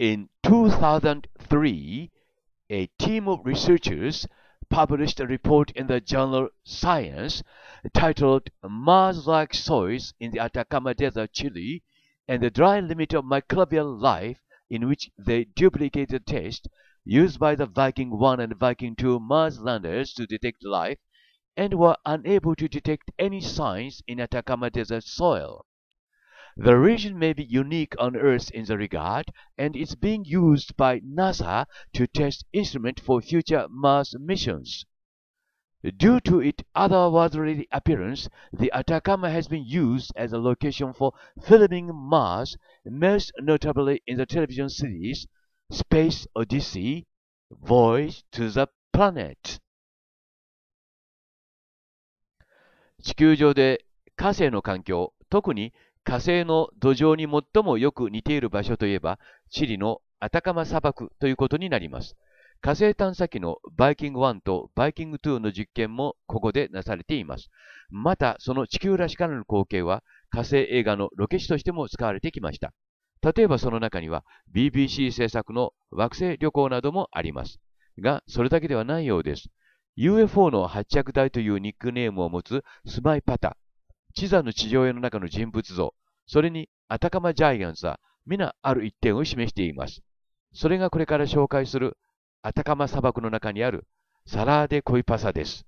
In 2003, a team of researchers published a report in the journal Science titled Mars-like Soils in the Atacama Desert, Chile, and the Dry Limit of Microbial Life, in which they duplicate the test used by the Viking 1 and Viking 2 Mars landers to detect life and were unable to detect any signs in Atacama Desert soil. The region may be unique on Earth in the regard, and it's being used by NASA to test instruments for future Mars missions. Due to its otherworldly appearance, the Atacama has been used as a location for filming Mars, most notably in the television series Space Odyssey Voyage to the Planet. 地球上で火星の環境、特に火星の土壌に最もよく似ている場所といえば、チリのアタカマ砂漠ということになります。火星探査機のバイキング1とバイキング2の実験もここでなされています。また、その地球らしからぬ光景は火星映画のロケ地としても使われてきました。例えばその中には BBC 制作の惑星旅行などもあります。が、それだけではないようです。UFO の発着台というニックネームを持つスマイパタ、地座の地上絵の中の人物像、それにアタカマジャイアンツは皆ある一点を示しています。それがこれから紹介するアタカマ砂漠の中にあるサラーデ・コイパサです。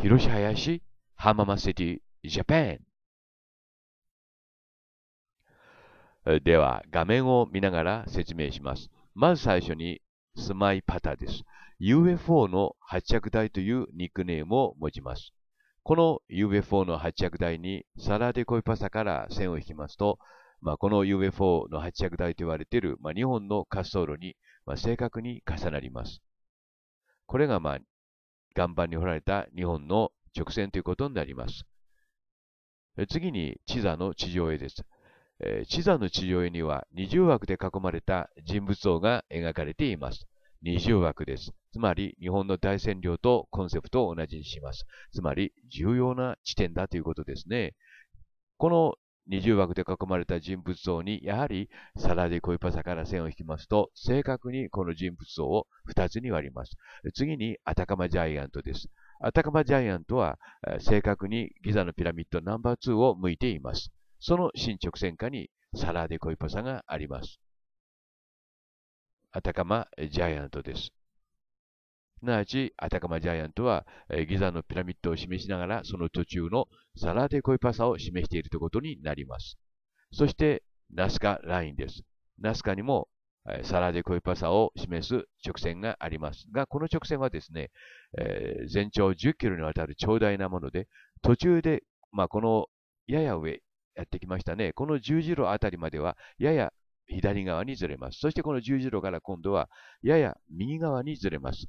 広林浜松シティ・ジャパン。では画面を見ながら説明します。まず最初にスマイパタです。UFO の発着台というニックネームを持ちます。この UFO の発着台にサラ・デコイパサから線を引きますと、まあ、この UFO の発着台と言われている、まあ、2本の滑走路に、まあ、正確に重なります。これが、まあ、岩盤に掘られた2本の直線ということになります。次に、地座の地上絵です。えー、地座の地上絵には20枠で囲まれた人物像が描かれています。20枠です。つまり日本の大占領とコンセプトを同じにします。つまり重要な地点だということですね。この20枠で囲まれた人物像に、やはりサラディ・コイパサから線を引きますと、正確にこの人物像を2つに割ります。次に、アタカマジャイアントです。アタカマジャイアントは、正確にギザのピラミッドナンバー2を向いています。その進直線下にサラディ・コイパサがあります。アタカマ・ジャイアントです。すなわち、アタカマジャイアントは、えー、ギザのピラミッドを示しながら、その途中のサラデコイパサを示しているということになります。そして、ナスカラインです。ナスカにも、えー、サラデコイパサを示す直線がありますが、この直線はですね、えー、全長10キロにわたる長大なもので、途中で、まあ、このやや上、やってきましたね。この十字路あたりまでは、やや左側にずれます。そしてこの十字路から今度は、やや右側にずれます。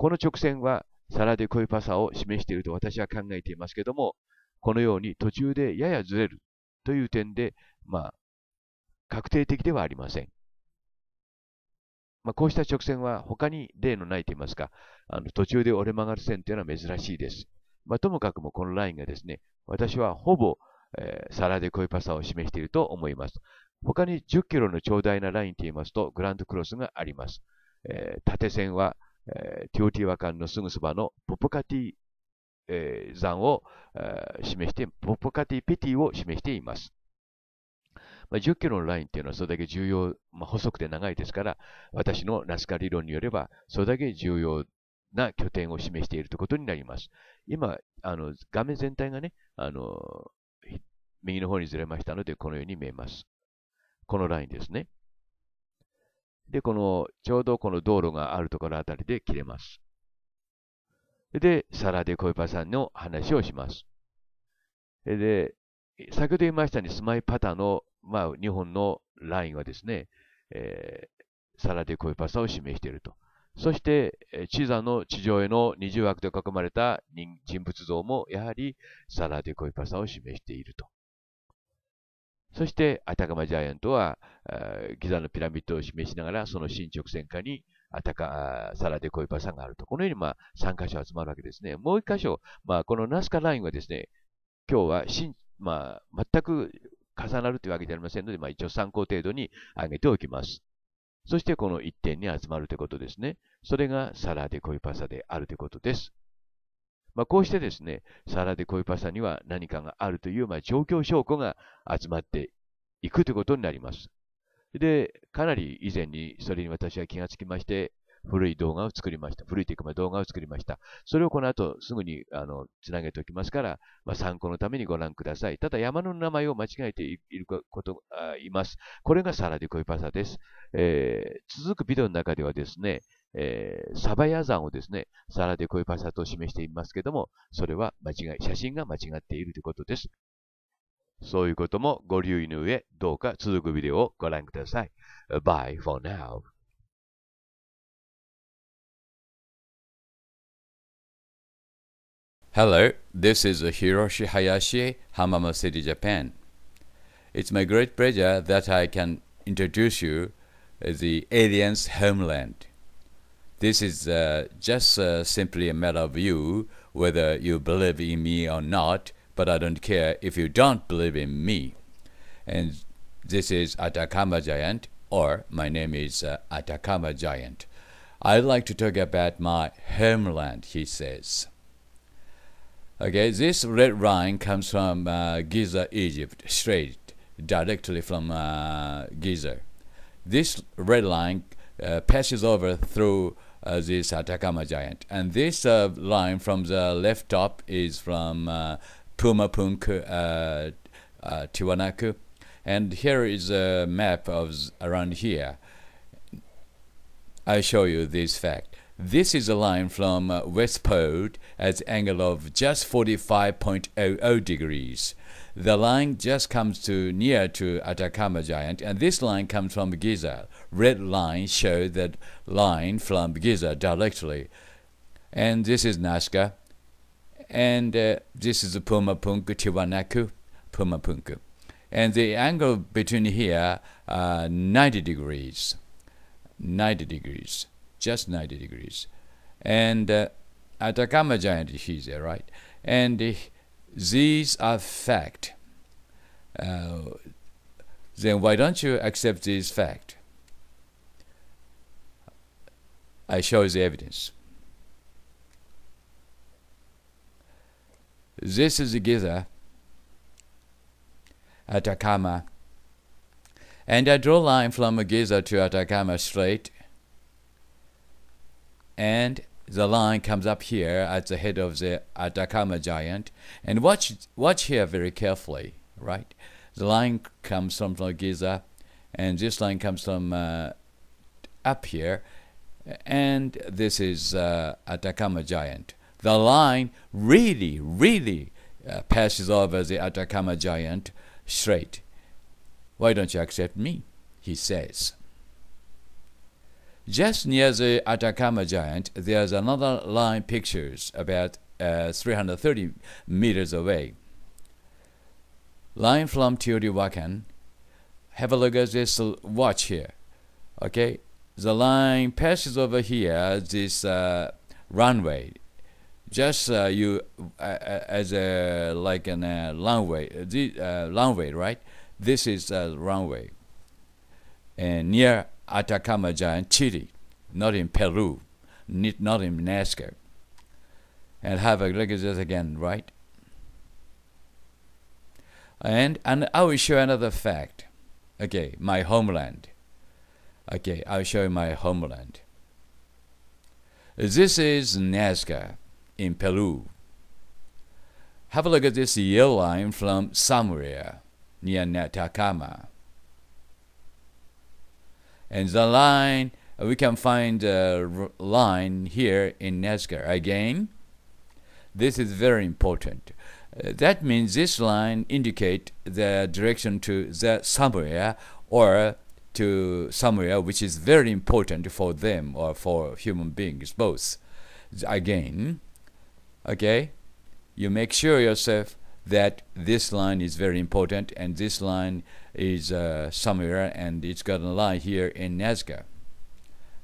この直線はサラデコイパサを示していると私は考えていますけども、このように途中でややずれるという点で、まあ、確定的ではありません。まあ、こうした直線は他に例のないと言いますか、あの途中で折れ曲がる線というのは珍しいです。まあ、ともかくもこのラインがですね、私はほぼ、えー、サラデコイパサを示していると思います。他に10キロの長大なラインと言いますと、グランドクロスがあります。えー、縦線はえー、ティオティワカンのすぐそばのポポカティ、えー、山を、えー、示して、ポポカティペティを示しています。まあ、10キロのラインっていうのはそれだけ重要、まあ、細くて長いですから、私のナスカ理論によれば、それだけ重要な拠点を示しているということになります。今、あの画面全体がね、あの右の方にずれましたので、このように見えます。このラインですね。で、この、ちょうどこの道路があるところあたりで切れます。で、サラデコイパさんの話をします。で、先ほど言いましたように、スマイパタの、まあ、日本のラインはですね、えー、サラデコイパさを示していると。そして、地座の地上絵の二重枠で囲まれた人物像も、やはりサラデコイパさを示していると。そして、アタカマジャイアントは、ギザのピラミッドを示しながら、その進直線下に、アタカ、サラデコイパさんがあると。このように、まあ、3箇所集まるわけですね。もう1箇所、まあ、このナスカラインはですね、今日は、まあ、全く重なるというわけではありませんので、まあ、一応参考程度に挙げておきます。そして、この1点に集まるということですね。それがサラデコイパサであるということです。まあ、こうしてですね、皿で恋パスタには何かがあるという、まあ、状況証拠が集まっていくということになります。で、かなり以前にそれに私は気がつきまして、古い動画を作りました。古いテクマ動画を作りました。それをこの後すぐに、あの、つなげておきますから、まあ、参考のためにご覧ください。ただ、山の名前を間違えていること、あいます。これがサラディコイパサです。えー、続くビデオの中ではですね、えー、サバヤ山をですね、サラディコイパサと示していますけども、それは間違い、写真が間違っているということです。そういうこともご留意の上、どうか続くビデオをご覧ください。Bye for now. Hello, this is Hiroshi Hayashi, Hamamo City, Japan. It's my great pleasure that I can introduce you uh, the alien's homeland. This is uh, just uh, simply a matter of you, whether you believe in me or not, but I don't care if you don't believe in me. And this is Atacama Giant, or my name is uh, Atacama Giant. I would like to talk about my homeland, he says. Okay, this red line comes from uh, Giza, Egypt, straight directly from uh, Giza. This red line uh, passes over through uh, this Atacama giant, and this uh, line from the left top is from uh, Punku, Tiwanaku, and here is a map of around here. I show you this fact. This is a line from uh, West Pole at angle of just 45.00 degrees. The line just comes to near to Atacama Giant, and this line comes from Giza. Red line show that line from Giza directly. And this is Nazca, and uh, this is the Pumapunku Tiwanaku, Punku, And the angle between here, uh, 90 degrees, 90 degrees just 90 degrees. And uh, Atacama Giant is here, right? And uh, these are fact. Uh, then why don't you accept this fact? I show the evidence. This is the Giza, Atacama, and I draw line from Giza to Atacama straight and the line comes up here at the head of the Atacama Giant. And watch, watch here very carefully, right? The line comes from Giza, and this line comes from uh, up here, and this is uh, Atacama Giant. The line really, really uh, passes over the Atacama Giant straight. Why don't you accept me? He says. Just near the Atacama Giant, there's another line pictures about uh, 330 meters away. Line from Teotihuacan. Have a look at this watch here. Okay, the line passes over here, this uh, runway. Just uh, you uh, uh, as a like a uh, runway, uh, the runway, right? This is a runway, and near Atacama giant, Chile, not in Peru, not in Nazca. And have a look at this again, right? And, and I will show another fact. Okay, my homeland. Okay, I'll show you my homeland. This is Nazca in Peru. Have a look at this yellow line from somewhere near Atacama and the line uh, we can find the line here in Nazca again this is very important uh, that means this line indicate the direction to the somewhere or to somewhere which is very important for them or for human beings both again okay you make sure yourself that this line is very important and this line is uh, somewhere and it's gonna lie here in Nazca.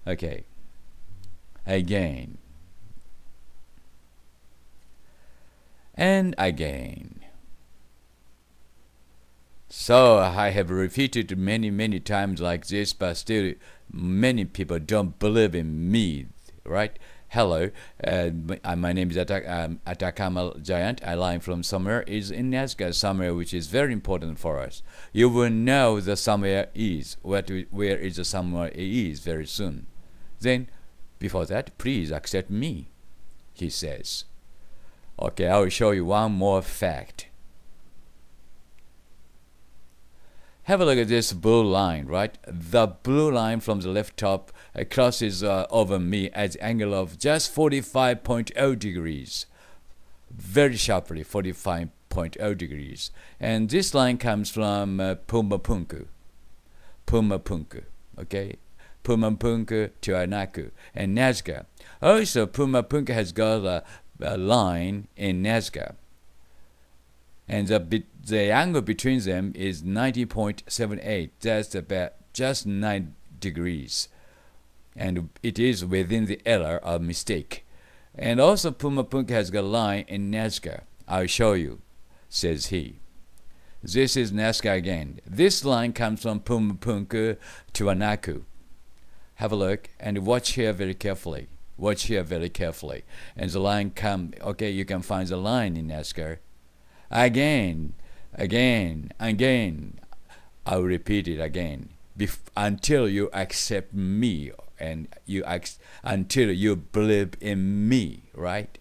Okay. Again. And again. So I have repeated many, many times like this, but still many people don't believe in me, right? hello, uh, my name is Atak um, Atacama Giant. I am from somewhere is in Nazca somewhere, which is very important for us. You will know the somewhere is what where is the somewhere is very soon. Then, before that, please accept me, he says. Okay, I will show you one more fact. Have a look at this blue line, right? The blue line from the left top crosses uh, over me at the angle of just 45.0 degrees, very sharply 45.0 degrees. And this line comes from uh, Pumapunku, Pumapunku, okay? Pumapunku to Anaku and Nazca. Also, Pumapunku has got a, a line in Nazca and the, the angle between them is 90.78 that's about just 9 degrees and it is within the error of mistake. And also Puma Punk has got a line in Nazca. I'll show you, says he. This is Nazca again. This line comes from Puma Punk uh, to Anaku. Have a look and watch here very carefully. Watch here very carefully. And the line come, okay, you can find the line in Nazca. Again, again, again. I'll repeat it again. Bef until you accept me and you ask until you believe in me, right?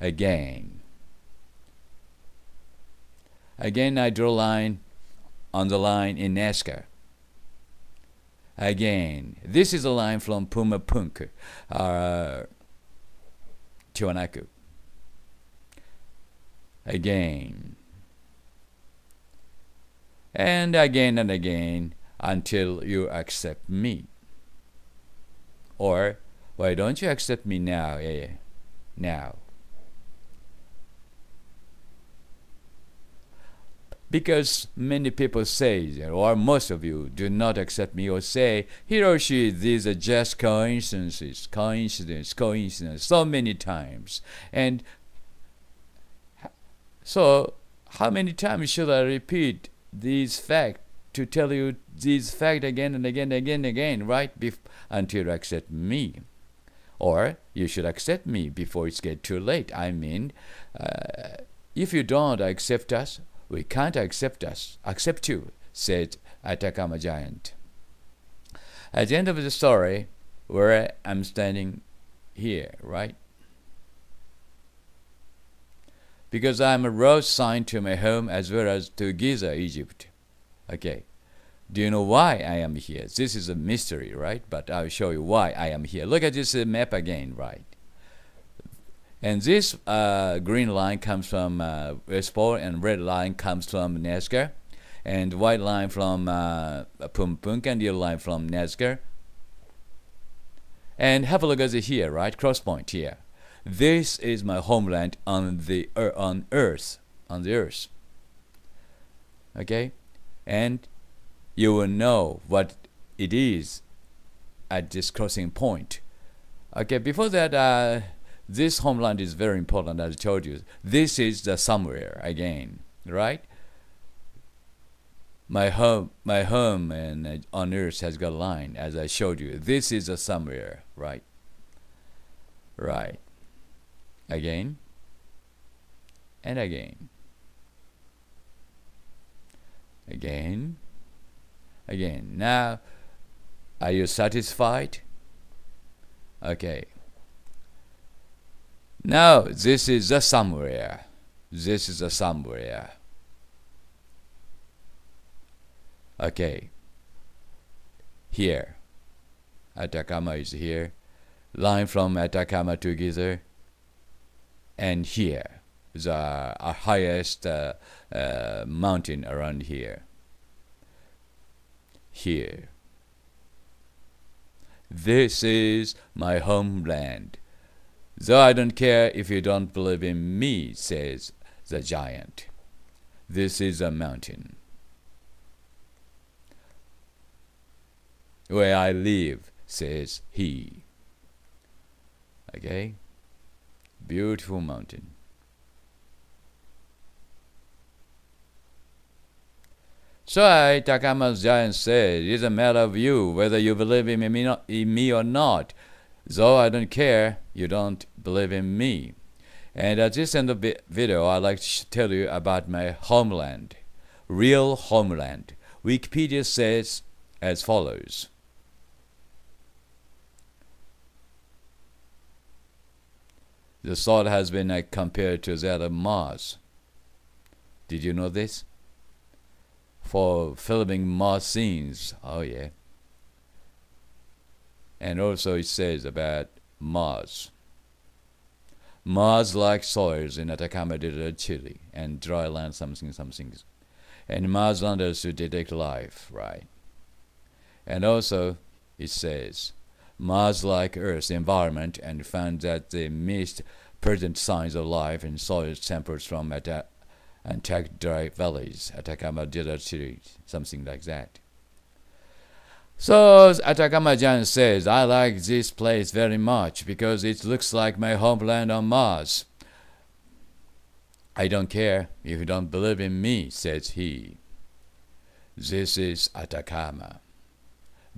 Again. Again, I draw a line on the line in NASCAR. Again, this is a line from Puma Punk, uh, Tiwanaku. Again. And again and again until you accept me. Or, why don't you accept me now? Yeah, yeah. Now. Because many people say, or most of you do not accept me or say, he or she, these are just coincidences, coincidence, coincidence, so many times. And so, how many times should I repeat these facts? to tell you these facts again and again and again and again, right? Bef- until you accept me. Or you should accept me before it's get too late. I mean, uh, if you don't accept us, we can't accept us, accept you, said Atacama Giant. At the end of the story, where I'm standing here, right? Because I'm a road sign to my home as well as to Giza, Egypt. Okay. Do you know why I am here? This is a mystery, right? But I'll show you why I am here. Look at this uh, map again, right? And this uh, green line comes from uh, Westport, and red line comes from Nazca, and white line from uh, Pumpunk, and yellow line from Nazca. And have a look at here, right? Cross point here. This is my homeland on the er, on Earth, on the Earth. Okay and you will know what it is at this crossing point. Okay, before that, uh, this homeland is very important, as I told you. This is the somewhere again, right? My home, my home, and uh, on earth has got a line, as I showed you. This is the somewhere, right? Right. Again. And again again, again. Now, are you satisfied? Okay. Now, this is a summary. This is a summary. Okay. Here. Atacama is here. Line from Atacama together. And here the highest uh, uh, mountain around here. Here. This is my homeland. Though I don't care if you don't believe in me, says the giant. This is a mountain. Where I live, says he. Okay? Beautiful mountain. So I, Takama's giant, said, It is a matter of you whether you believe in me, in me or not. So I don't care, you don't believe in me. And at this end of the video, I'd like to tell you about my homeland, real homeland. Wikipedia says as follows. The soil has been compared to that of Mars. Did you know this? for filming more scenes. Oh yeah. And also it says about Mars. Mars-like soils in Atacama Desert, Chile, and dry land something something, and Marslanders to detect life, right? And also, it says, Mars-like Earth's environment, and found that they missed present signs of life in soils samples from Atacama and attack dry valleys, Atacama Desert something like that. So Atacama Jan says, I like this place very much because it looks like my homeland on Mars. I don't care if you don't believe in me, says he. This is Atacama.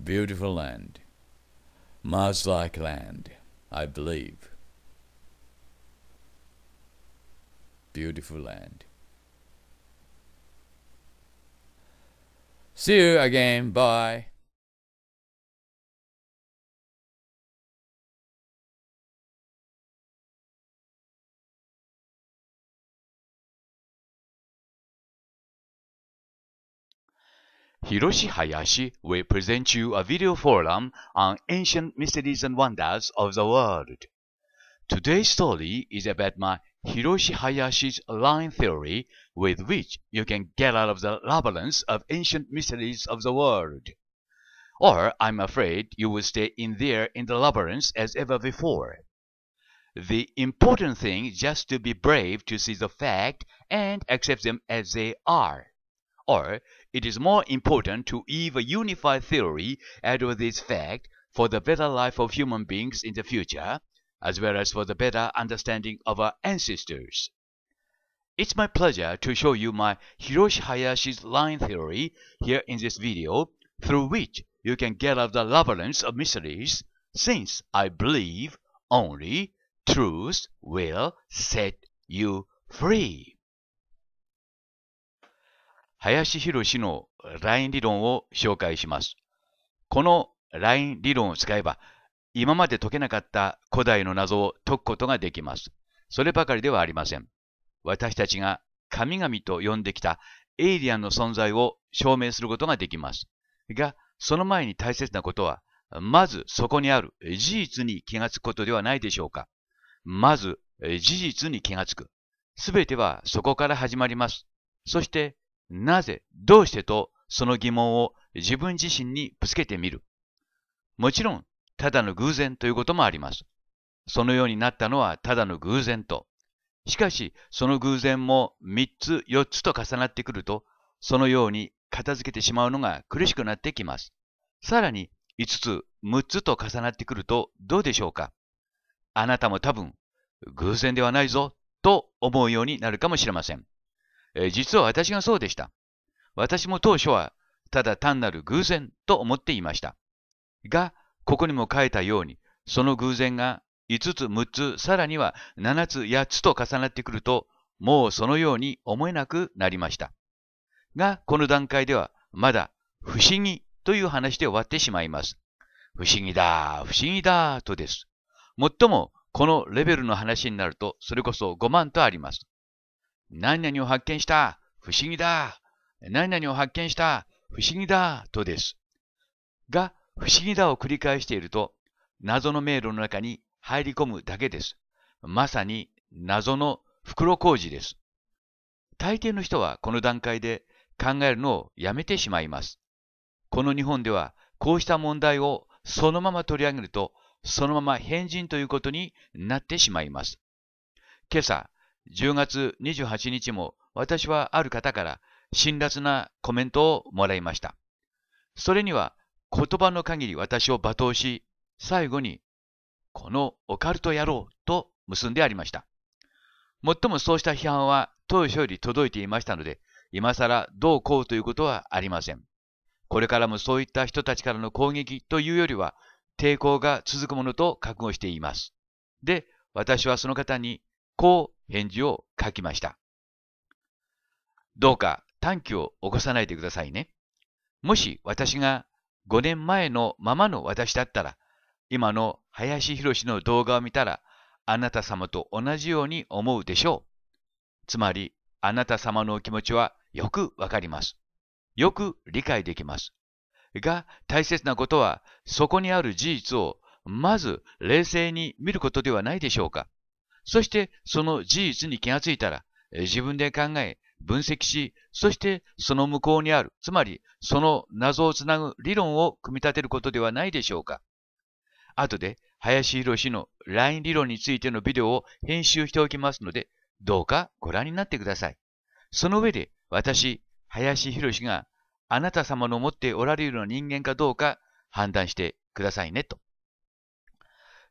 Beautiful land. Mars like land, I believe. Beautiful land. See you again. Bye. Hiroshi Hayashi will present you a video forum on ancient mysteries and wonders of the world. Today's story is about my Hiroshi Hayashi's line theory, with which you can get out of the labyrinth of ancient mysteries of the world. Or, I'm afraid, you will stay in there in the labyrinth as ever before. The important thing is just to be brave to see the fact and accept them as they are. Or, it is more important to weave a unified theory out of this fact for the better life of human beings in the future as well as for the better understanding of our ancestors. It's my pleasure to show you my Hiroshi Hayashi's line theory here in this video, through which you can get out the labyrinth of mysteries, since I believe only truth will set you free. 林博のライン理論を紹介します。このライン理論を使えば今まで解けなかった古代の謎を解くことができます。そればかりではありません。私たちが神々と呼んできたエイリアンの存在を証明することができます。が、その前に大切なことは、まずそこにある事実に気がつくことではないでしょうか。まず事実に気がつく。すべてはそこから始まります。そして、なぜ、どうしてとその疑問を自分自身にぶつけてみる。もちろん、ただの偶然ということもあります。そのようになったのはただの偶然と。しかし、その偶然も3つ4つと重なってくると、そのように片付けてしまうのが苦しくなってきます。さらに、5つ6つと重なってくるとどうでしょうかあなたも多分、偶然ではないぞと思うようになるかもしれません。え実は私がそうでした。私も当初はただ単なる偶然と思っていました。が、ここにも書いたように、その偶然が5つ、6つ、さらには7つ、8つと重なってくると、もうそのように思えなくなりました。が、この段階ではまだ不思議という話で終わってしまいます。不思議だ、不思議だ、とです。もっとも、このレベルの話になると、それこそ5万とあります。何々を発見した、不思議だ、何々を発見した、不思議だ、とです。が、不思議だを繰り返していると、謎の迷路の中に入り込むだけです。まさに謎の袋小路です。大抵の人はこの段階で考えるのをやめてしまいます。この日本ではこうした問題をそのまま取り上げると、そのまま変人ということになってしまいます。今朝、10月28日も私はある方から辛辣なコメントをもらいました。それには言葉の限り私を罵倒し、最後に、このオカルト野郎と結んでありました。もっともそうした批判は当初より届いていましたので、今更どうこうということはありません。これからもそういった人たちからの攻撃というよりは、抵抗が続くものと覚悟しています。で、私はその方に、こう返事を書きました。どうか短期を起こさないでくださいね。もし私が5年前のままの私だったら、今の林博の動画を見たら、あなた様と同じように思うでしょう。つまり、あなた様のお気持ちはよくわかります。よく理解できます。が、大切なことは、そこにある事実を、まず冷静に見ることではないでしょうか。そして、その事実に気がついたら、自分で考え、分析し、そしてその向こうにある、つまりその謎をつなぐ理論を組み立てることではないでしょうか。後で林博氏の LINE 理論についてのビデオを編集しておきますので、どうかご覧になってください。その上で私、林博氏があなた様の持っておられるような人間かどうか判断してくださいねと。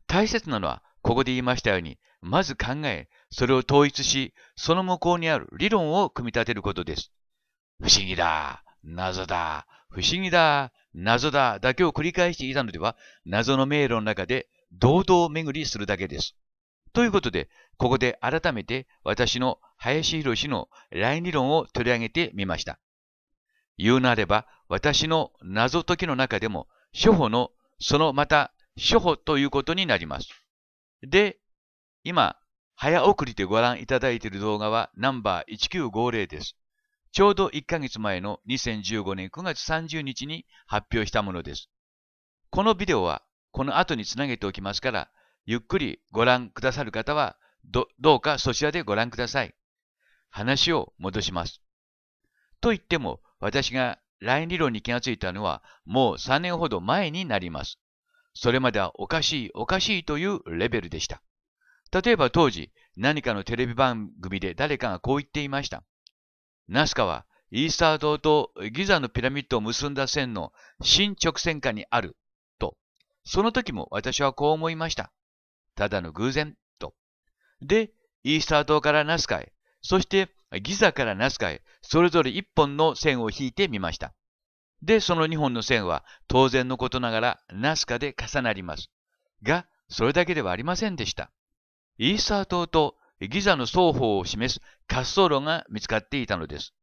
大切なのは、ここで言いましたように、まず考え、それを統一し、その向こうにある理論を組み立てることです。不思議だ、謎だ、不思議だ、謎だ、だけを繰り返していたのでは、謎の迷路の中で堂々巡りするだけです。ということで、ここで改めて私の林博士のライン理論を取り上げてみました。言うなれば、私の謎解きの中でも、初歩の、そのまた初歩ということになります。で、今、早送りでご覧いただいている動画はナンバー1950です。ちょうど1ヶ月前の2015年9月30日に発表したものです。このビデオはこの後につなげておきますから、ゆっくりご覧くださる方はど、どうかそちらでご覧ください。話を戻します。と言っても、私がライン理論に気がついたのはもう3年ほど前になります。それまではおかしいおかしいというレベルでした。例えば当時、何かのテレビ番組で誰かがこう言っていました。ナスカはイースター島とギザのピラミッドを結んだ線の新直線下にあると、その時も私はこう思いました。ただの偶然と。で、イースター島からナスカへ、そしてギザからナスカへ、それぞれ一本の線を引いてみました。で、その二本の線は当然のことながらナスカで重なります。が、それだけではありませんでした。イーサー島とギザの双方を示す滑走路が見つかっていたのです。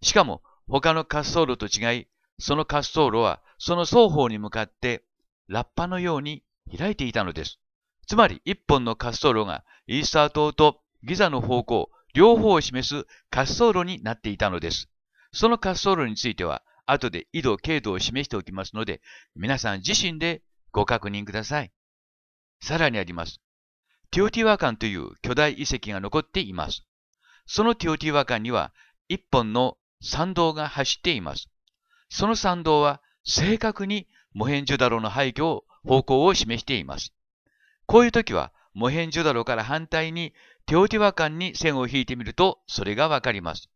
しかも他の滑走路と違い、その滑走路はその双方に向かってラッパのように開いていたのです。つまり一本の滑走路がイースター島とギザの方向、両方を示す滑走路になっていたのです。その滑走路については、後で緯度、経度を示しておきますので、皆さん自身でご確認ください。さらにあります。ティオティワカンという巨大遺跡が残っています。そのティオティワカンには一本の参道が走っています。その参道は正確にモヘンジュダロの廃墟方向を示しています。こういう時はモヘンジュダロから反対にテオティワカンに線を引いてみるとそれがわかります。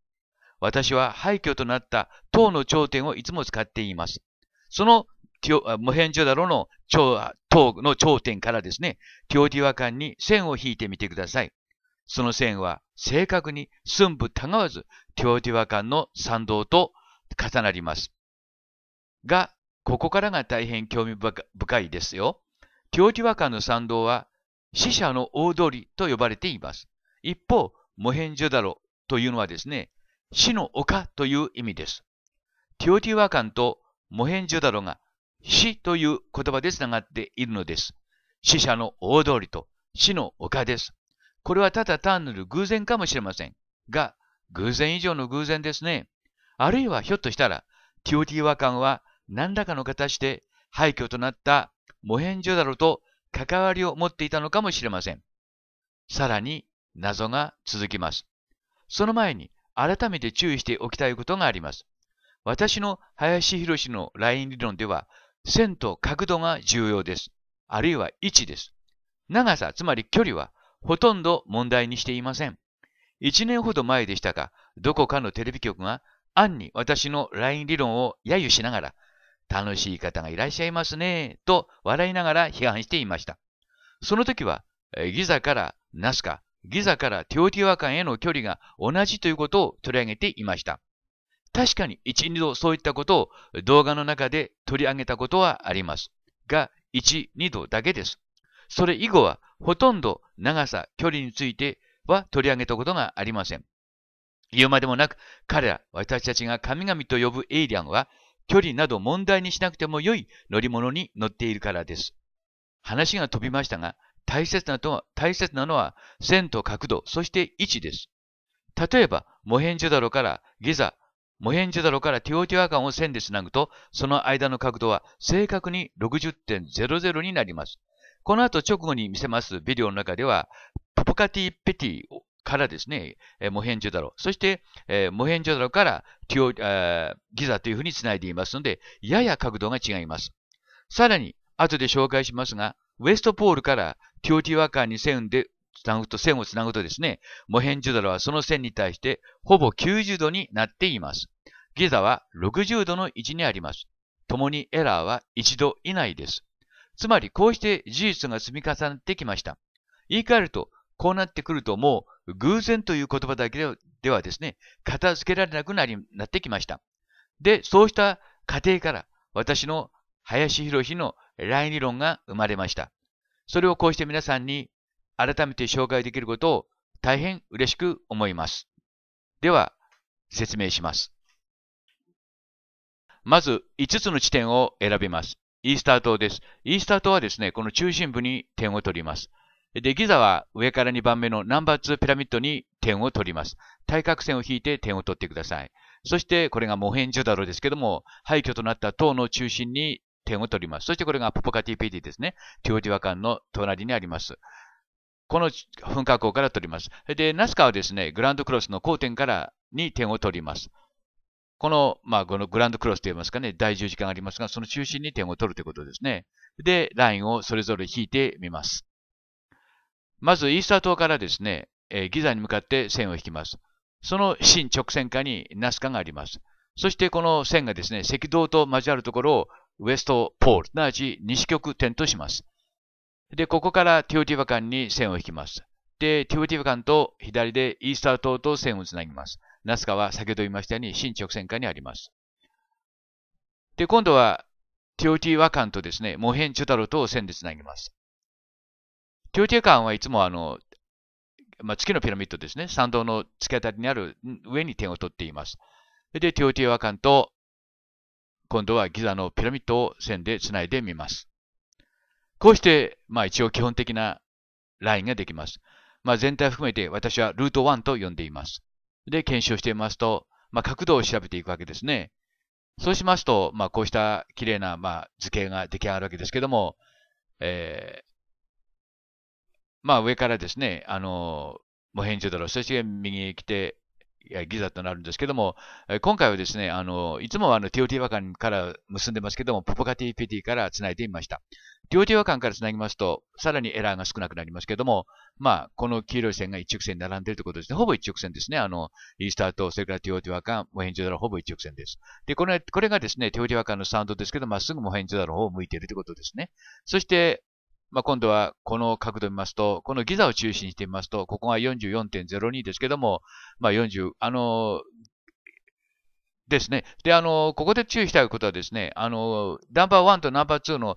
私は廃墟となった塔の頂点をいつも使っています。そのモヘンジョダロのの頂点からですね、ティオティワカンに線を引いてみてください。その線は正確に寸分たがわずティオティワカンの参道と重なります。が、ここからが大変興味深いですよ。ティオティワカンの参道は死者の大通りと呼ばれています。一方、モヘンジョダロというのはですね、死の丘という意味です。ティオティワカンとモヘンジョダロが死という言葉でつながっているのです。死者の大通りと死の丘です。これはただ単なる偶然かもしれません。が、偶然以上の偶然ですね。あるいはひょっとしたら、ティオティ和カは何らかの形で廃墟となったモヘンジョダロと関わりを持っていたのかもしれません。さらに謎が続きます。その前に改めて注意しておきたいことがあります。私の林博のライン理論では、線と角度が重要です。あるいは位置です。長さ、つまり距離はほとんど問題にしていません。一年ほど前でしたが、どこかのテレビ局が暗に私の LINE 理論を揶揄しながら、楽しい方がいらっしゃいますね、と笑いながら批判していました。その時は、ギザからナスカ、ギザからテオティワ間への距離が同じということを取り上げていました。確かに一、二度そういったことを動画の中で取り上げたことはあります。が、一、二度だけです。それ以後はほとんど長さ、距離については取り上げたことがありません。言うまでもなく、彼ら、私たちが神々と呼ぶエイリアンは、距離など問題にしなくても良い乗り物に乗っているからです。話が飛びましたが、大切なは大切なのは線と角度、そして位置です。例えば、モヘンジュダロからギザ、モヘンジダロからティオティワカンを線でつなぐと、その間の角度は正確に60.00になります。この後直後に見せますビデオの中では、ポポカティ・ペティからですね、えー、モヘンジョダロ、そして、えー、モヘンジョダロからティオ、えー、ギザというふうにつないでいますので、やや角度が違います。さらに、後で紹介しますが、ウエストポールからティオティワカンに線でつなぐと、線をつなぐとですね、モヘンジュドラはその線に対してほぼ90度になっています。ギザは60度の位置にあります。共にエラーは1度以内です。つまりこうして事実が積み重なってきました。言い換えると、こうなってくるともう偶然という言葉だけではですね、片付けられなくなり、なってきました。で、そうした過程から私の林博のライン理論が生まれました。それをこうして皆さんに改めて紹介できることを大変嬉しく思います。では、説明します。まず、5つの地点を選びます。イースター島です。イースター島はですね、この中心部に点を取ります。で、ギザは上から2番目のナンバー2ピラミッドに点を取ります。対角線を引いて点を取ってください。そして、これがモヘンジュダロですけども、廃墟となった塔の中心に点を取ります。そしてこれがポポカティペディですね。ティオディワカンの隣にあります。この噴火口から取ります。で、ナスカはですね、グランドクロスの交点からに点を取ります。この、まあ、このグランドクロスといいますかね、第十字架がありますが、その中心に点を取るということですね。で、ラインをそれぞれ引いてみます。まず、イースター島からですね、えギザに向かって線を引きます。その新直線下にナスカがあります。そしてこの線がですね、赤道と交わるところをウエストポール、すなわち西極点とします。で、ここからティオティワカンに線を引きます。で、ティオティワカンと左でイースター島と線をつなぎます。ナスカは先ほど言いましたように新直線下にあります。で、今度はティオティワカンとですね、モヘンチュタロとを線でつなぎます。ティオティワカンはいつもあの、まあ、月のピラミッドですね、参道の突き当たりにある上に点を取っています。で、ティオティワカンと今度はギザのピラミッドを線でつないでみます。こうして、まあ一応基本的なラインができます。まあ全体含めて私はルート1と呼んでいます。で、検証してみますと、まあ角度を調べていくわけですね。そうしますと、まあこうした綺麗な、まあ図形が出来上がるわけですけども、えー、まあ上からですね、あの、モヘンジョドロ、そして右へ来て、ギザとなるんですけども、今回はですね、あの、いつもあの TOT 和感から結んでますけども、ポポカ TPT から繋いでみました。TOT 和感から繋ぎますと、さらにエラーが少なくなりますけども、まあ、この黄色い線が一直線に並んでいるということですね。ほぼ一直線ですね。あの、イースターと、それから TOT 和感、モヘンジョダロほぼ一直線です。で、これ、これがですね、TOT 和感のサウンドですけど、まっすぐモヘンジョダロを向いているということですね。そして、まあ、今度はこの角度を見ますと、このギザを中心にしてみますと、ここが44.02ですけども、まあ、40、あのですね。で、あの、ここで注意したいことはですね、あの、ナンバー1とナンバー2の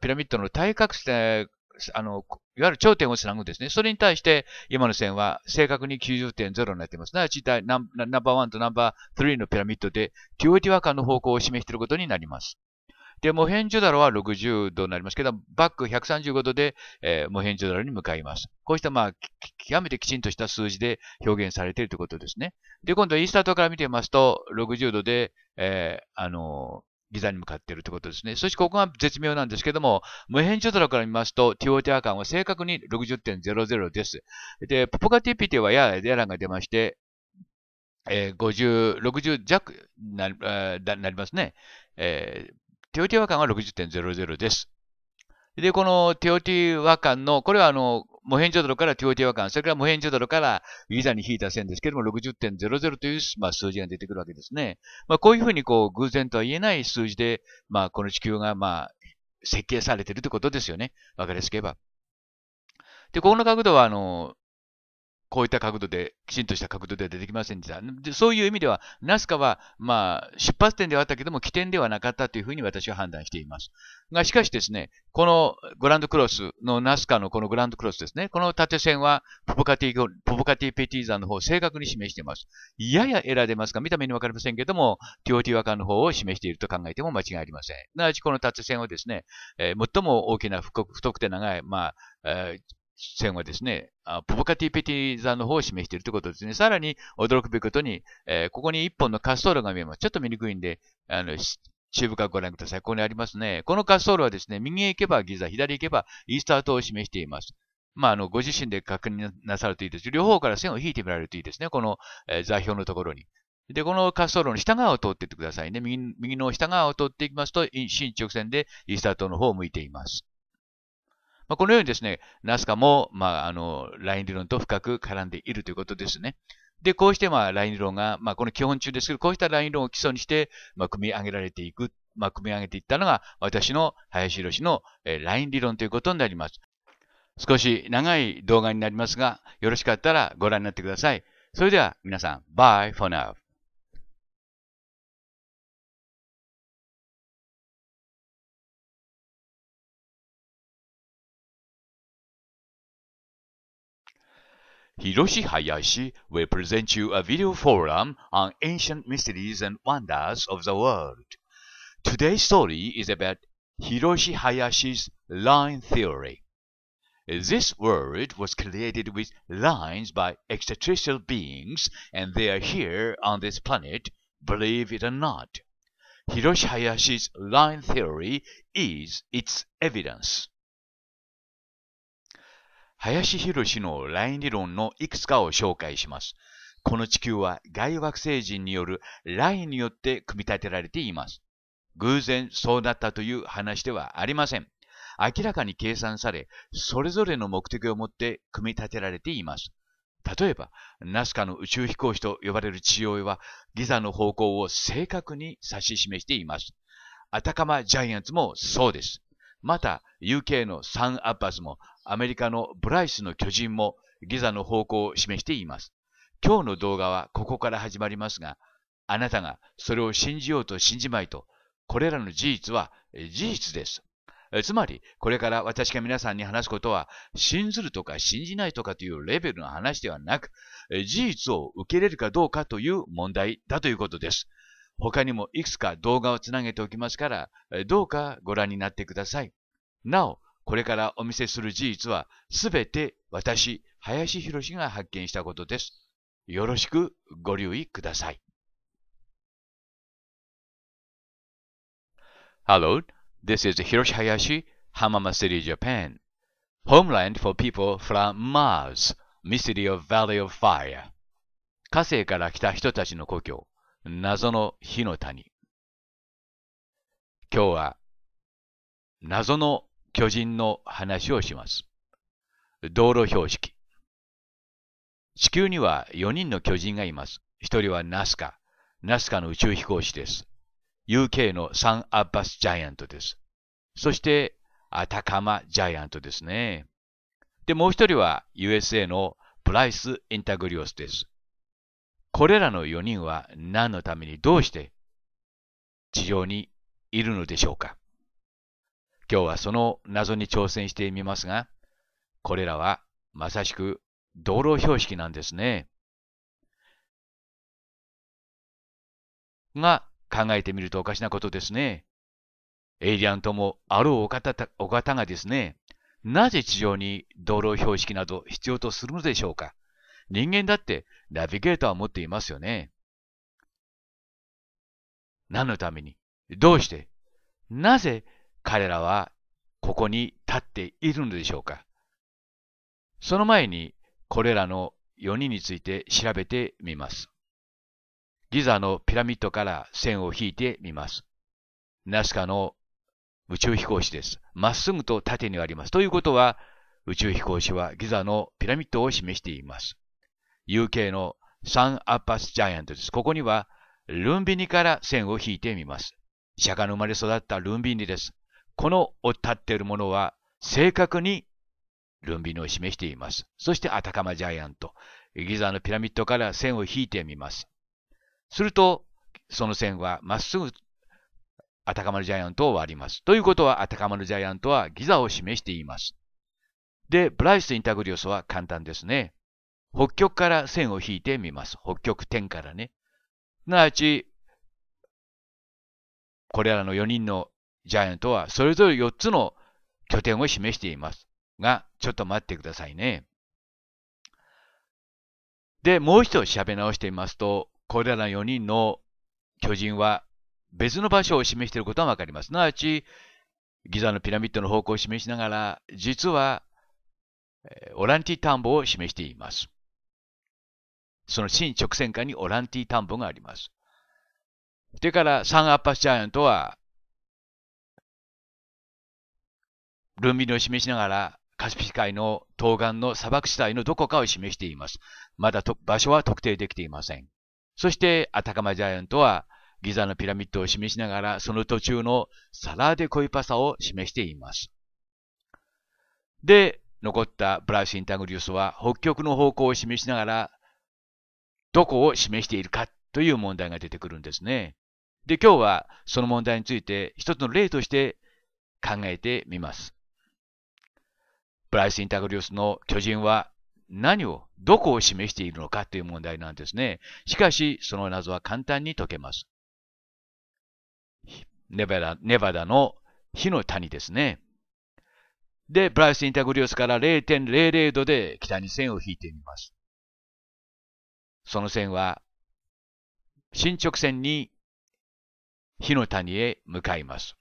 ピラミッドの対角線、あの、いわゆる頂点をつなぐんですね。それに対して、今の線は正確に90.0になっています。なちナンバー1とナンバー3のピラミッドで、ティオティワ間の方向を示していることになります。で、モヘンジョダロは60度になりますけど、バック135度で、えー、モヘンジョダロに向かいます。こうした、まあ、極めてきちんとした数字で表現されているということですね。で、今度はイースタートから見てみますと、60度で、えー、あのーギザに向かっているということですね。そしてここが絶妙なんですけども、モヘンジョダロから見ますと、ティオテア感は正確に60.00です。で、ポカティピティはやややラが出まして、えー、50、60弱な,、えー、なりますね。えー TOT 和感は60.00です。で、この TOT 和漢の、これはあの、モヘンジョドロから TOT 和漢、それからモヘンジョドロからウィザに引いた線ですけども、60.00という、まあ、数字が出てくるわけですね。まあ、こういうふうにこう、偶然とは言えない数字で、まあ、この地球が、まあ、設計されているということですよね。わかりやすければ。で、ここの角度は、あの、こういった角度で、きちんとした角度では出てきませんでした。でそういう意味では、ナスカは、まあ、出発点ではあったけども、起点ではなかったというふうに私は判断しています。が、しかしですね、このグランドクロスのナスカのこのグランドクロスですね、この縦線はポポカティ、ポポカティペティーザの方を正確に示しています。ややエラーますか見た目にわかりませんけども、オ・ティ・ワカの方を示していると考えても間違いありません。なわちこの縦線をですね、えー、最も大きな太くて長い、まあ、えー、線はですね、ポボカティペティ座の方を示しているということですね。さらに驚くべきことに、えー、ここに一本の滑走路が見えます。ちょっと見にくいんで、あの、中部からご覧ください。ここにありますね。この滑走路はですね、右へ行けばギザ、左へ行けばイースター島を示しています。まあ、あの、ご自身で確認なさるといいです。両方から線を引いてみられるといいですね。この、えー、座標のところに。で、この滑走路の下側を通っていってくださいね。右右の下側を通っていきますと、新直線でイースター島の方を向いています。まあ、このようにですね、ナスカも、まあ、あの、ライン理論と深く絡んでいるということですね。で、こうして、まあ、ライン理論が、まあ、この基本中ですけど、こうしたライン理論を基礎にして、まあ、組み上げられていく、まあ、組み上げていったのが、私の林博の、えー、ライン理論ということになります。少し長い動画になりますが、よろしかったらご覧になってください。それでは皆さん、Bye for now! Hiroshi Hayashi will present you a video forum on ancient mysteries and wonders of the world. Today's story is about Hiroshi Hayashi's line theory. This world was created with lines by extraterrestrial beings, and they are here on this planet, believe it or not. Hiroshi Hayashi's line theory is its evidence. 林博士のライン理論のいくつかを紹介します。この地球は外惑星人によるラインによって組み立てられています。偶然そうなったという話ではありません。明らかに計算され、それぞれの目的を持って組み立てられています。例えば、ナスカの宇宙飛行士と呼ばれる父親は、ギザの方向を正確に指し示しています。アタカマジャイアンツもそうです。また UK のサン・アッパスもアメリカのブライスの巨人もギザの方向を示しています。今日の動画はここから始まりますが、あなたがそれを信じようと信じまいと、これらの事実は事実です。つまり、これから私が皆さんに話すことは、信ずるとか信じないとかというレベルの話ではなく、事実を受け入れるかどうかという問題だということです。他にもいくつか動画をつなげておきますから、どうかご覧になってください。なお、これからお見せする事実は、すべて私、林博が発見したことです。よろしくご留意ください。Hello, this is Hiroshi Hayashi, Hamama City, Japan. Homeland for people from Mars, Mystery of Valley of Fire. 火星から来た人たちの故郷。謎の火の谷。今日は謎の巨人の話をします。道路標識。地球には4人の巨人がいます。1人はナスカ、ナスカの宇宙飛行士です。UK のサン・アッバス・ジャイアントです。そして、アタカマ・ジャイアントですね。で、もう1人は USA のプライス・インタグリオスです。これらの4人は何のためにどうして地上にいるのでしょうか今日はその謎に挑戦してみますが、これらはまさしく道路標識なんですね。が考えてみるとおかしなことですね。エイリアンともあろうお方お方がですね、なぜ地上に道路標識など必要とするのでしょうか人間だってナビゲーターを持っていますよね。何のためにどうしてなぜ彼らはここに立っているのでしょうかその前にこれらの4人について調べてみます。ギザのピラミッドから線を引いてみます。ナスカの宇宙飛行士です。まっすぐと縦にあります。ということは、宇宙飛行士はギザのピラミッドを示しています。UK のサン・アッパス・ジャイアントです。ここには、ルンビニから線を引いてみます。釈迦の生まれ育ったルンビニです。このを立っているものは、正確にルンビニを示しています。そして、アタカマジャイアント。ギザのピラミッドから線を引いてみます。すると、その線はまっすぐアタカマのジャイアントを割ります。ということは、アタカマのジャイアントはギザを示しています。で、ブライス・インタグリオスは簡単ですね。北極から線を引いてみます。北極点からね。すなわち、これらの4人のジャイアントはそれぞれ4つの拠点を示しています。が、ちょっと待ってくださいね。で、もう一度調べ直してみますと、これら4人の巨人は別の場所を示していることがわかります。すなわち、ギザのピラミッドの方向を示しながら、実は、オランティ田んぼを示しています。その新直線下にオランティ田んぼがあります。それからサンアッパスジャイアントは、ルンビニを示しながら、カスピ海の東岸の砂漠地帯のどこかを示しています。まだ場所は特定できていません。そして、アタカマジャイアントは、ギザのピラミッドを示しながら、その途中のサラーデコイパサを示しています。で、残ったブライス・インタグリウスは、北極の方向を示しながら、どこを示しているかという問題が出てくるんですね。で、今日はその問題について一つの例として考えてみます。プライス・インタグリウスの巨人は何を、どこを示しているのかという問題なんですね。しかし、その謎は簡単に解けます。ネバダネバダの火の谷ですね。で、プライス・インタグリウスから0.00度で北に線を引いてみます。その線は進直線に火の谷へ向かいます。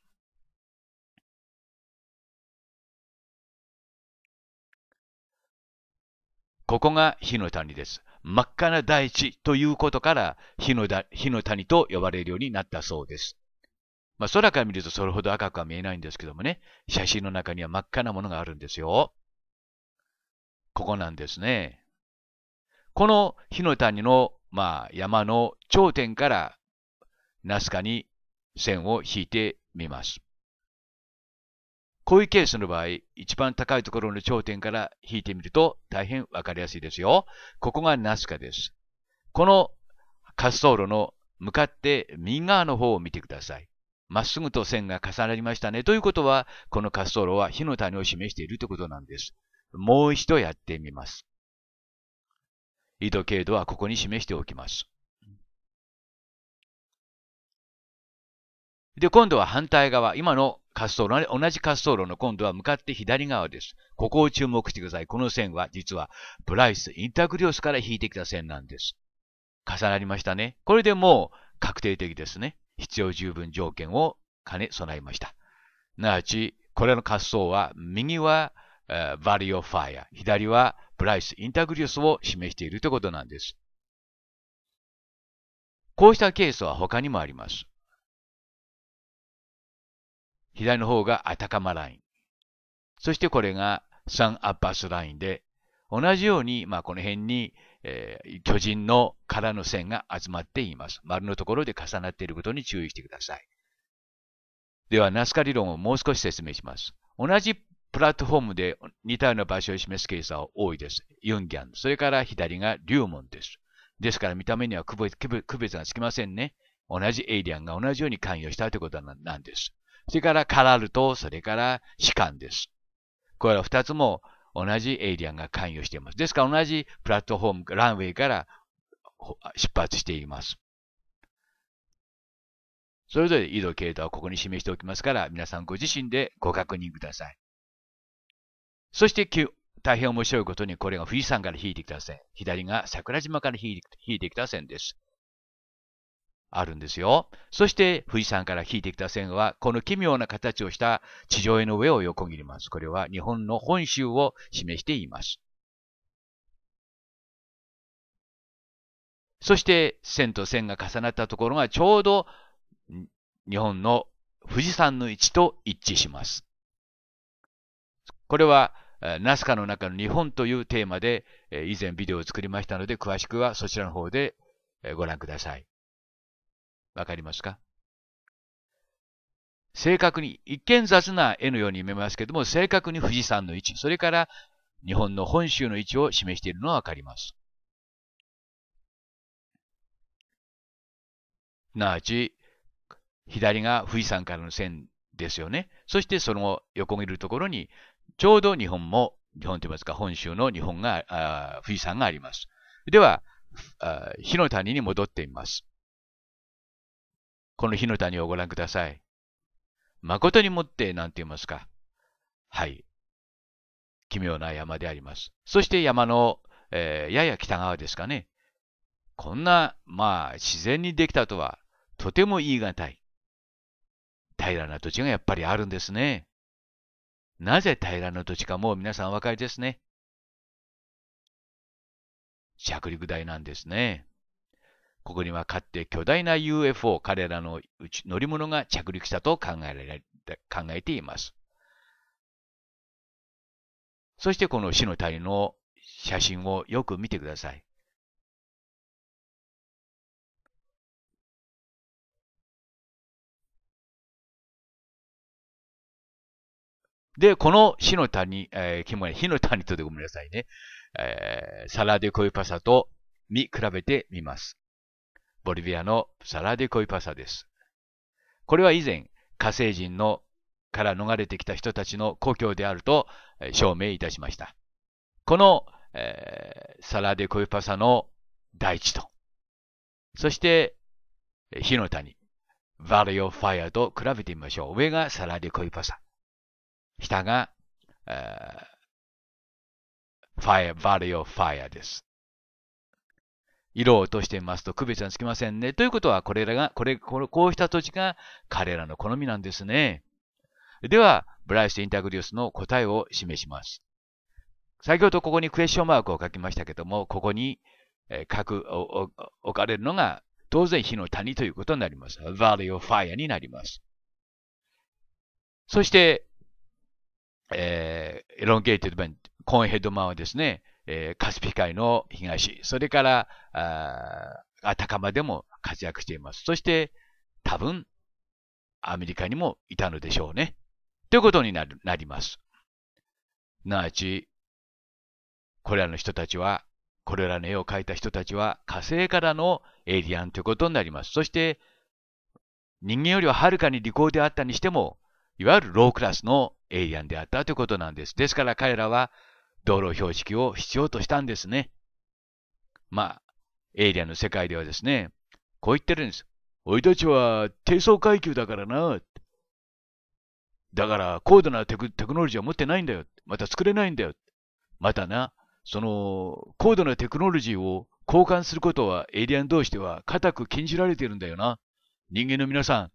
ここが火の谷です。真っ赤な大地ということから火のだ火の谷と呼ばれるようになったそうです。まあ、空から見るとそれほど赤くは見えないんですけどもね、写真の中には真っ赤なものがあるんですよ。ここなんですね。この火の谷の、まあ、山の頂点からナスカに線を引いてみます。こういうケースの場合、一番高いところの頂点から引いてみると大変わかりやすいですよ。ここがナスカです。この滑走路の向かって右側の方を見てください。まっすぐと線が重なりましたね。ということは、この滑走路は火の谷を示しているということなんです。もう一度やってみます。緯度、経度はここに示しておきます。で、今度は反対側、今の滑走路、同じ滑走路の今度は向かって左側です。ここを注目してください。この線は実はプライス、インタグリオスから引いてきた線なんです。重なりましたね。これでもう確定的ですね。必要十分条件を兼ね備えました。なわち、これの滑走は、右は、えバリオファイア、左はプライス、インタグリウスを示しているということなんです。こうしたケースは他にもあります。左の方がアタカマライン。そしてこれがサンアッパスラインで、同じように、まあ、この辺に、えー、巨人の空の線が集まっています。丸のところで重なっていることに注意してください。では、ナスカ理論をもう少し説明します。同じプラットフォームで似たような場所を示すケースは多いです。ユンギャン。それから左が龍門です。ですから見た目には区別がつきませんね。同じエイリアンが同じように関与したということなんです。それからカラルと、それから士官です。これは二つも同じエイリアンが関与しています。ですから同じプラットフォーム、ランウェイから出発しています。それぞれ移動経態はここに示しておきますから、皆さんご自身でご確認ください。そして9、大変面白いことにこれが富士山から引いてきた線。左が桜島から引いてきた線です。あるんですよ。そして富士山から引いてきた線は、この奇妙な形をした地上絵の上を横切ります。これは日本の本州を示しています。そして線と線が重なったところがちょうど日本の富士山の位置と一致します。これはナスカの中の日本というテーマで以前ビデオを作りましたので詳しくはそちらの方でご覧ください。わかりますか正確に、一見雑な絵のように見えますけども、正確に富士山の位置、それから日本の本州の位置を示しているのがわかります。なわち、左が富士山からの線ですよね。そしてその横切るところにちょうど日本も、日本と言いますか、本州の日本が、富士山があります。では、火の谷に戻ってみます。この火の谷をご覧ください。誠にもって、なんて言いますか。はい。奇妙な山であります。そして山の、えー、やや北側ですかね。こんな、まあ、自然にできたとは、とても言い難い。平らな土地がやっぱりあるんですね。なぜ平らの土地かもう皆さんお分かりですね。着陸台なんですね。ここにはかって巨大な UFO、彼らのうち乗り物が着陸したと考えられ考えています。そしてこの死の谷の写真をよく見てください。で、この火の谷、えー、肝火の谷とでごめんなさいね。えー、サラデコイパサと見比べてみます。ボリビアのサラデコイパサです。これは以前、火星人のから逃れてきた人たちの故郷であると証明いたしました。この、えー、サラデコイパサの大地と、そして火の谷、バリオファイアと比べてみましょう。上がサラデコイパサ。下が、fire, valley of fire です。色を落としてみますと区別がつきませんね。ということは、これらが、これ、こうした土地が彼らの好みなんですね。では、ブライス・インタグリウスの答えを示します。先ほどここにクエスチョンマークを書きましたけども、ここに書く、置かれるのが、当然火の谷ということになります。Valley of Fire になります。そして、えー、エロンゲーテッドベン、コーンヘッドマンはですね、えー、カスピ海の東、それから、あアタカでも活躍しています。そして、多分、アメリカにもいたのでしょうね。ということになるなります。なあち、これらの人たちは、これらの絵を描いた人たちは火星からのエイリアンということになります。そして、人間よりははるかに利口であったにしても、いわゆるロークラスのエイリアンであったということなんです。ですから彼らは道路標識を必要としたんですね。まあ、エイリアンの世界ではですね、こう言ってるんです。俺たちは低層階級だからな。だから高度なテクテクノロジーは持ってないんだよ。また作れないんだよ。またな、その高度なテクノロジーを交換することはエイリアン同士では固く禁じられているんだよな。人間の皆さん、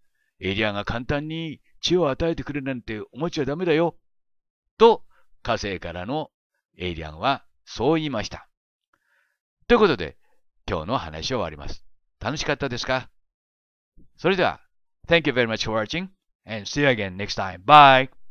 エイリアンが簡単に血を与えてくれなんて思っちゃダメだよ。と、火星からのエイリアンはそう言いました。ということで、今日の話を終わります。楽しかったですかそれでは、Thank you very much for watching and see you again next time. Bye!